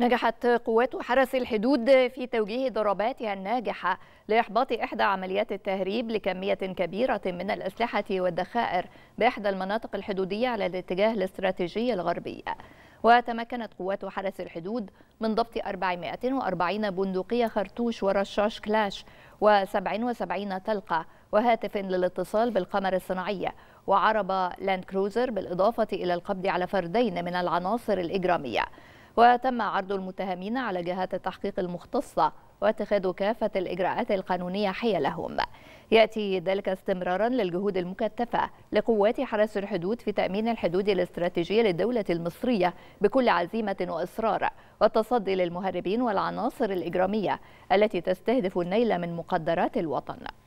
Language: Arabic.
نجحت قوات حرس الحدود في توجيه ضرباتها الناجحة لإحباط إحدى عمليات التهريب لكمية كبيرة من الأسلحة والذخائر بإحدى المناطق الحدودية على الاتجاه الاستراتيجي الغربي وتمكنت قوات حرس الحدود من ضبط 440 بندقية خرطوش ورشاش كلاش و77 طلقة وهاتف للاتصال بالقمر الصناعية وعربة لاند كروزر بالإضافة إلى القبض على فردين من العناصر الإجرامية وتم عرض المتهمين على جهات التحقيق المختصة واتخاذ كافة الإجراءات القانونية حيلهم يأتي ذلك استمرارا للجهود المكثفة لقوات حرس الحدود في تأمين الحدود الاستراتيجية للدولة المصرية بكل عزيمة وإصرار والتصدي للمهربين والعناصر الإجرامية التي تستهدف النيل من مقدرات الوطن